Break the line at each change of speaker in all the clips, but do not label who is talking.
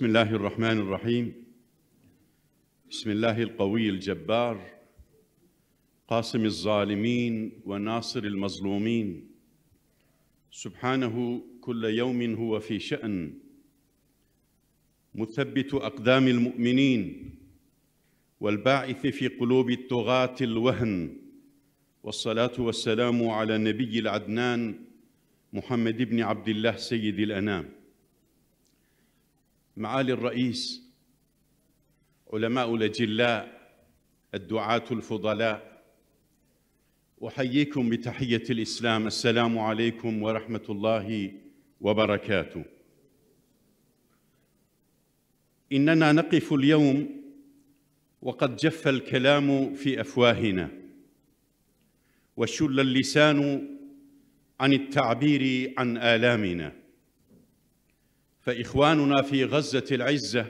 بسم الله الرحمن الرحيم بسم الله القوي الجبار قاسم الظالمين وناصر المظلومين سبحانه كل يوم هو في شأن مثبت أقدام المؤمنين والباعث في قلوب الطغاة الوهن والصلاة والسلام على النبي العدنان محمد بن عبد الله سيد الأنام معالي الرئيس علماء الأجلاء الدعاة الفضلاء أحييكم بتحية الإسلام السلام عليكم ورحمة الله وبركاته إننا نقف اليوم وقد جف الكلام في أفواهنا وشل اللسان عن التعبير عن آلامنا فإخواننا في غزة العزة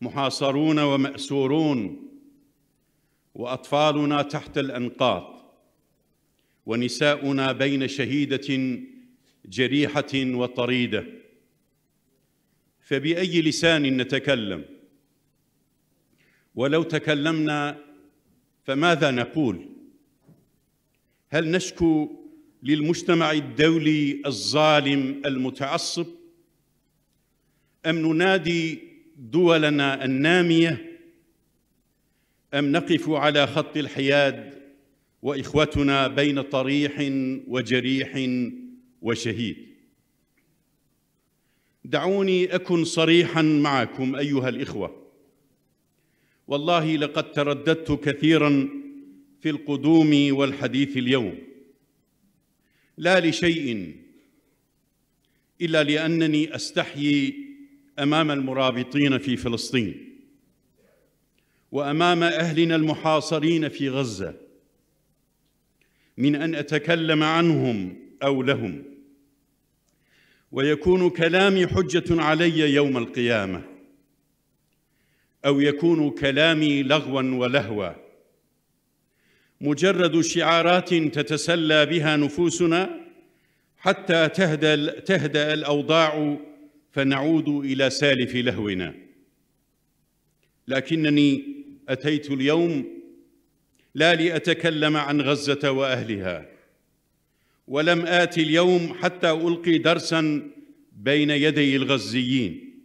محاصرون ومأسورون وأطفالنا تحت الأنقاض ونساؤنا بين شهيدة جريحة وطريدة فبأي لسان نتكلم ولو تكلمنا فماذا نقول هل نشكو للمجتمع الدولي الظالم المتعصب أم ننادي دولنا النامية أم نقف على خط الحياد وإخوتنا بين طريح وجريح وشهيد دعوني أكن صريحا معكم أيها الإخوة والله لقد ترددت كثيرا في القدوم والحديث اليوم لا لشيء إلا لأنني أستحيي امام المرابطين في فلسطين وامام اهلنا المحاصرين في غزه من ان اتكلم عنهم او لهم ويكون كلامي حجه علي يوم القيامه او يكون كلامي لغوا ولهوا مجرد شعارات تتسلى بها نفوسنا حتى تهدا الاوضاع فنعود إلى سالف لهونا لكنني أتيت اليوم لا لأتكلم عن غزة وأهلها ولم آتي اليوم حتى ألقي درساً بين يدي الغزيين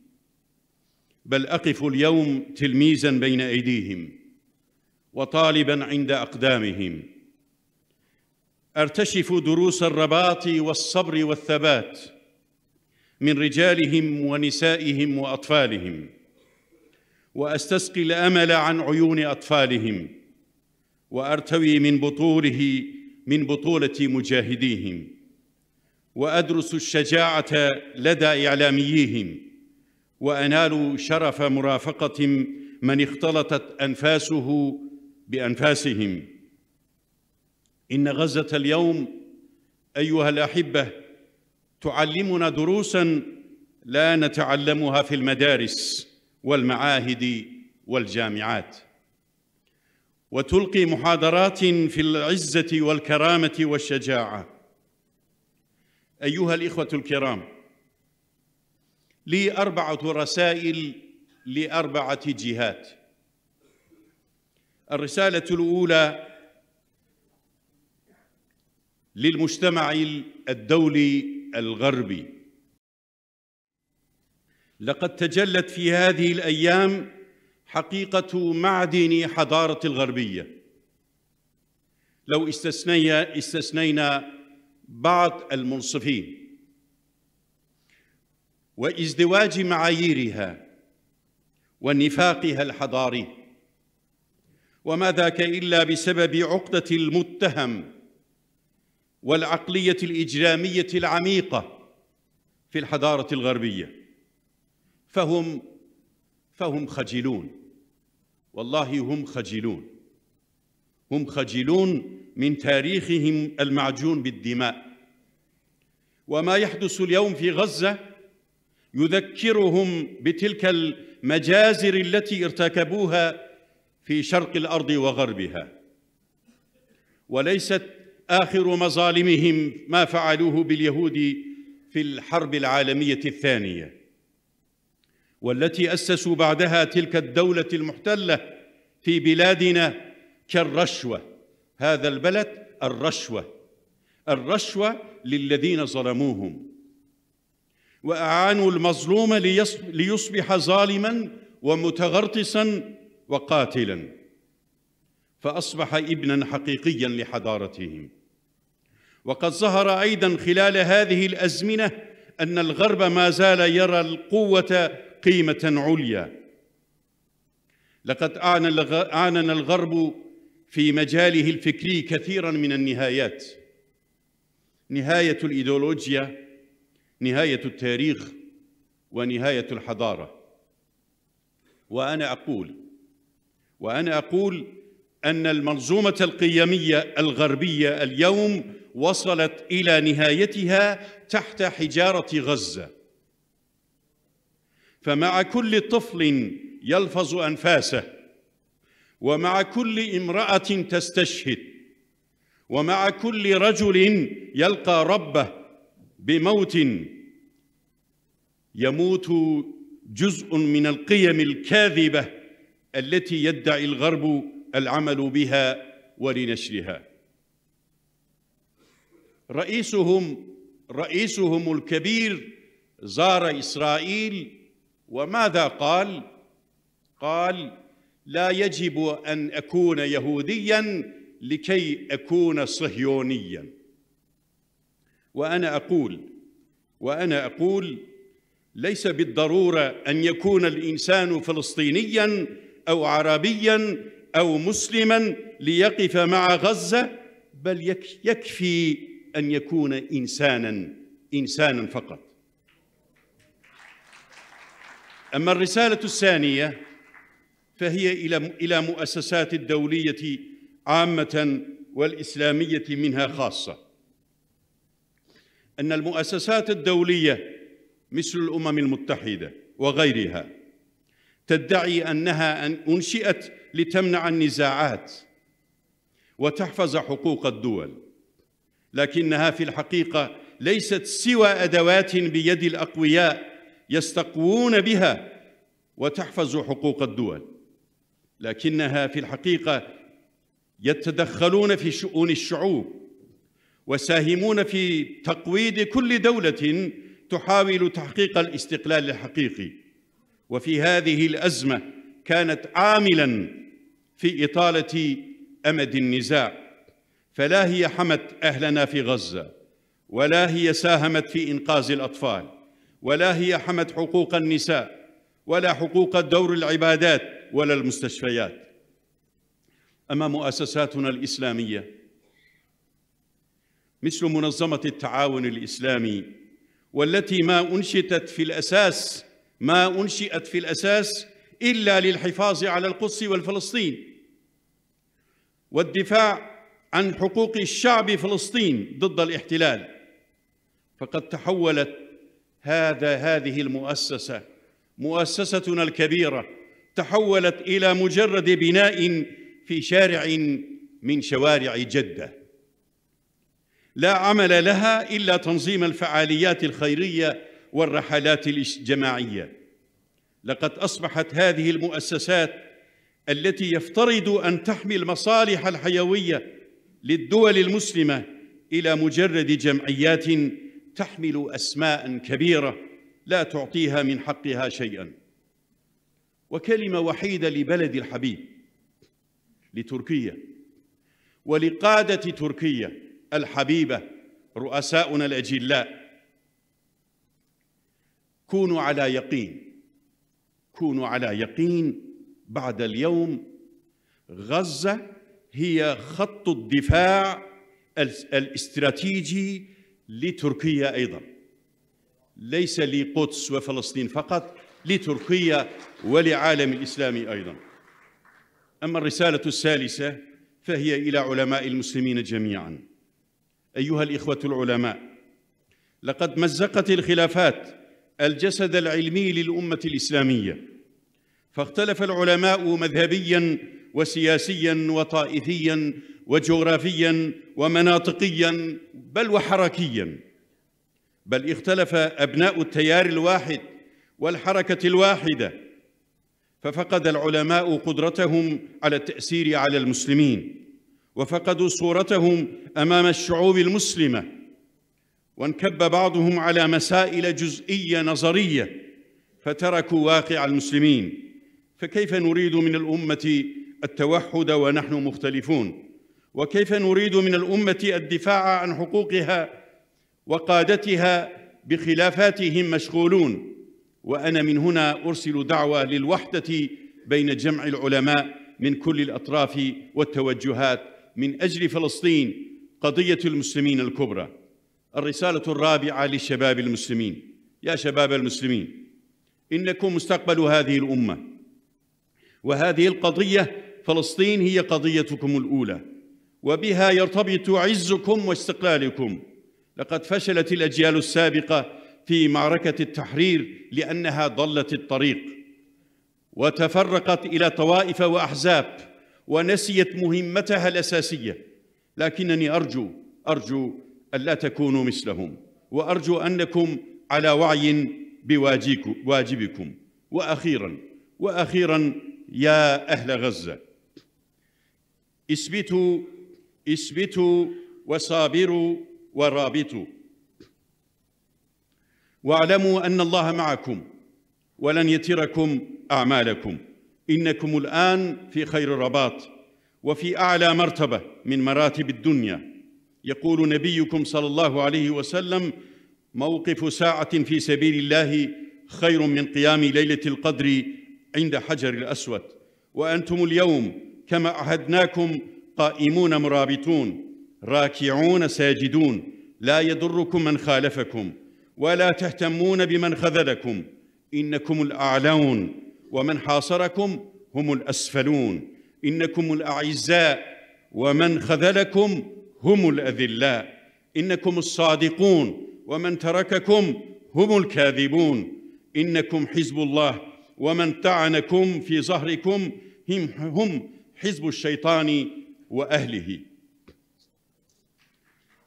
بل أقف اليوم تلميذاً بين أيديهم وطالباً عند أقدامهم أرتشف دروس الرباط والصبر والثبات من رجالهم ونسائهم واطفالهم واستسقي الامل عن عيون اطفالهم وارتوي من بطوله من بطوله مجاهديهم وادرس الشجاعه لدى اعلاميهم وانال شرف مرافقه من اختلطت انفاسه بانفاسهم ان غزه اليوم ايها الاحبه تعلمنا دروسا لا نتعلمها في المدارس والمعاهد والجامعات وتلقي محاضرات في العزه والكرامه والشجاعه ايها الاخوه الكرام لي اربعه رسائل لاربعه جهات الرساله الاولى للمجتمع الدولي الغربي لقد تجلت في هذه الايام حقيقه معدن حضاره الغربيه لو استثنينا استثنينا بعض المنصفين وازدواج معاييرها ونفاقها الحضاري وما ذاك الا بسبب عقده المتهم والعقليه الاجراميه العميقه في الحضاره الغربيه فهم فهم خجلون والله هم خجلون هم خجلون من تاريخهم المعجون بالدماء وما يحدث اليوم في غزه يذكرهم بتلك المجازر التي ارتكبوها في شرق الارض وغربها وليست آخر مظالمهم ما فعلوه باليهود في الحرب العالمية الثانية والتي أسسوا بعدها تلك الدولة المحتلة في بلادنا كالرشوة هذا البلد الرشوة الرشوة للذين ظلموهم وأعانوا المظلوم ليصبح ظالما ومتغرطسا وقاتلا فأصبح ابنا حقيقيا لحضارتهم وقد ظهر أيضا خلال هذه الأزمنة أن الغرب ما زال يرى القوة قيمة عليا لقد أعلن الغرب في مجاله الفكري كثيرا من النهايات نهاية الإيديولوجيا نهاية التاريخ ونهاية الحضارة وأنا أقول وأنا أقول أن المنظومة القيمية الغربية اليوم وصلت إلى نهايتها تحت حجارة غزة فمع كل طفل يلفظ أنفاسه ومع كل امرأة تستشهد ومع كل رجل يلقى ربه بموت يموت جزء من القيم الكاذبة التي يدعي الغرب العمل بها ولنشرها رئيسهم رئيسهم الكبير زار إسرائيل وماذا قال؟ قال لا يجب أن أكون يهوديا لكي أكون صهيونيا وأنا أقول وأنا أقول ليس بالضرورة أن يكون الإنسان فلسطينيا أو عربيا أو مسلما ليقف مع غزة بل يكفي أن يكون إنسانا إنسانا فقط أما الرسالة الثانية فهي إلى مؤسسات الدولية عامة والإسلامية منها خاصة أن المؤسسات الدولية مثل الأمم المتحدة وغيرها تدعي أنها أن أنشئت لتمنع النزاعات وتحفظ حقوق الدول لكنها في الحقيقه ليست سوى ادوات بيد الاقوياء يستقوون بها وتحفظ حقوق الدول لكنها في الحقيقه يتدخلون في شؤون الشعوب وساهمون في تقويض كل دوله تحاول تحقيق الاستقلال الحقيقي وفي هذه الازمه كانت عاملا في اطاله امد النزاع فلا هي حمت اهلنا في غزه ولا هي ساهمت في انقاذ الاطفال ولا هي حمت حقوق النساء ولا حقوق دور العبادات ولا المستشفيات اما مؤسساتنا الاسلاميه مثل منظمه التعاون الاسلامي والتي ما انشئت في الاساس ما انشئت في الاساس الا للحفاظ على القدس والفلسطين والدفاع عن حقوق الشعب فلسطين ضد الاحتلال فقد تحولت هذا هذه المؤسسه مؤسستنا الكبيره تحولت الى مجرد بناء في شارع من شوارع جده لا عمل لها الا تنظيم الفعاليات الخيريه والرحلات الجماعيه لقد اصبحت هذه المؤسسات التي يفترض ان تحمي المصالح الحيويه للدول المسلمه الى مجرد جمعيات تحمل اسماء كبيره لا تعطيها من حقها شيئا وكلمه وحيده لبلد الحبيب لتركيا ولقاده تركيا الحبيبه رؤساؤنا الاجلاء كونوا على يقين كونوا على يقين بعد اليوم غزه هي خط الدفاع الاستراتيجي لتركيا أيضا ليس لقدس وفلسطين فقط لتركيا ولعالم الإسلام أيضا أما الرسالة الثالثة فهي إلى علماء المسلمين جميعا أيها الإخوة العلماء لقد مزقت الخلافات الجسد العلمي للأمة الإسلامية فاختلف العلماء مذهبياً وسياسيا وطائفيا وجغرافيا ومناطقيا بل وحركيا بل اختلف أبناء التيار الواحد والحركة الواحدة ففقد العلماء قدرتهم على التأثير على المسلمين وفقدوا صورتهم أمام الشعوب المسلمة وانكب بعضهم على مسائل جزئية نظرية فتركوا واقع المسلمين فكيف نريد من الأمة التوحد ونحن مختلفون وكيف نريد من الأمة الدفاع عن حقوقها وقادتها بخلافاتهم مشغولون وأنا من هنا أرسل دعوة للوحدة بين جمع العلماء من كل الأطراف والتوجهات من أجل فلسطين قضية المسلمين الكبرى الرسالة الرابعة للشباب المسلمين يا شباب المسلمين إنكم مستقبل هذه الأمة وهذه القضية فلسطين هي قضيتكم الأولى وبها يرتبط عزكم واستقلالكم لقد فشلت الأجيال السابقة في معركة التحرير لأنها ضلت الطريق وتفرقت إلى طوائف وأحزاب ونسيت مهمتها الأساسية لكنني أرجو أرجو ألا تكونوا مثلهم وأرجو أنكم على وعي بواجبكم وأخيراً وأخيرا يا أهل غزة اثبتوا اثبتوا وصابروا ورابطوا واعلموا أن الله معكم ولن يتركم أعمالكم إنكم الآن في خير رباط وفي أعلى مرتبة من مراتب الدنيا يقول نبيكم صلى الله عليه وسلم موقف ساعة في سبيل الله خير من قيام ليلة القدر عند حجر الأسود وأنتم اليوم كما عهدناكم قائمون مرابطون راكعون ساجدون لا يضركم من خالفكم ولا تهتمون بمن خذلكم انكم الاعلون ومن حاصركم هم الاسفلون انكم الاعزاء ومن خذلكم هم الاذلاء انكم الصادقون ومن ترككم هم الكاذبون انكم حزب الله ومن طعنكم في ظهركم هم, هم حزب الشيطان واهله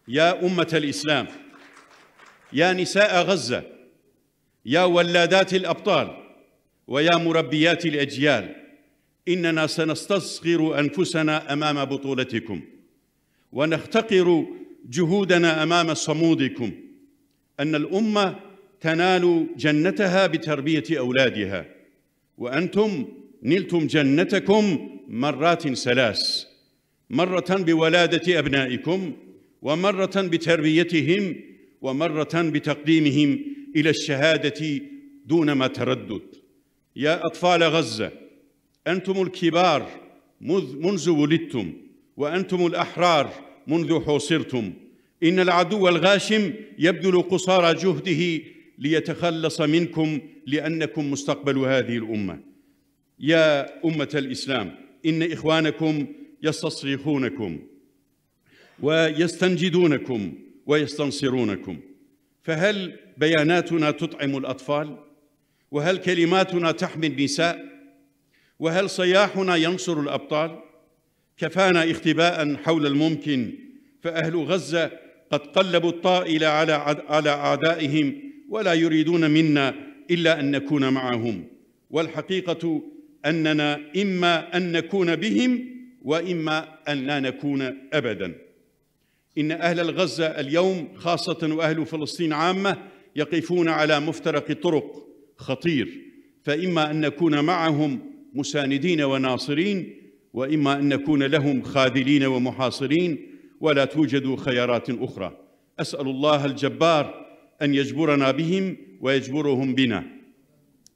يا امه الاسلام يا نساء غزه يا ولادات الابطال ويا مربيات الاجيال اننا سنستصغر انفسنا امام بطولتكم ونختقر جهودنا امام صمودكم ان الامه تنال جنتها بتربيه اولادها وانتم نلتم جنتكم مرات ثلاث مرة بولادة أبنائكم ومرة بتربيتهم ومرة بتقديمهم إلى الشهادة دون ما تردد يا أطفال غزة أنتم الكبار منذ ولدتم وأنتم الأحرار منذ حوصرتم إن العدو الغاشم يبذل قصارى جهده ليتخلص منكم لأنكم مستقبل هذه الأمة يا أمة الإسلام إن إخوانكم يستصرخونكم ويستنجدونكم ويستنصرونكم فهل بياناتنا تطعم الأطفال؟ وهل كلماتنا تحمي النساء؟ وهل صياحنا ينصر الأبطال؟ كفانا اختباء حول الممكن فأهل غزة قد قلبوا الطائل على على أعدائهم ولا يريدون منا إلا أن نكون معهم والحقيقة أننا إما أن نكون بهم وإما أن لا نكون أبدا إن أهل الغزة اليوم خاصة وأهل فلسطين عامة يقفون على مفترق طرق خطير فإما أن نكون معهم مساندين وناصرين وإما أن نكون لهم خاذلين ومحاصرين ولا توجد خيارات أخرى أسأل الله الجبار أن يجبرنا بهم ويجبرهم بنا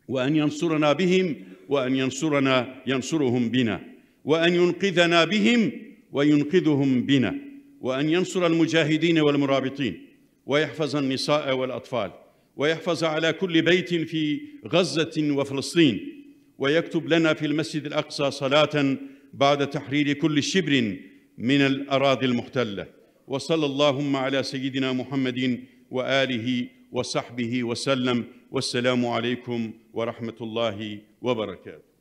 وأن ينصرنا بهم وأن ينصرنا ينصرهم بنا وأن ينقذنا بهم وينقذهم بنا وأن ينصر المجاهدين والمرابطين ويحفظ النساء والأطفال ويحفظ على كل بيت في غزة وفلسطين ويكتب لنا في المسجد الأقصى صلاة بعد تحرير كل شبر من الأراضي المحتلة وصلى اللهم على سيدنا محمد وآله وصحبه وسلم والسلام عليكم ورحمة الله وبركاته وبركاته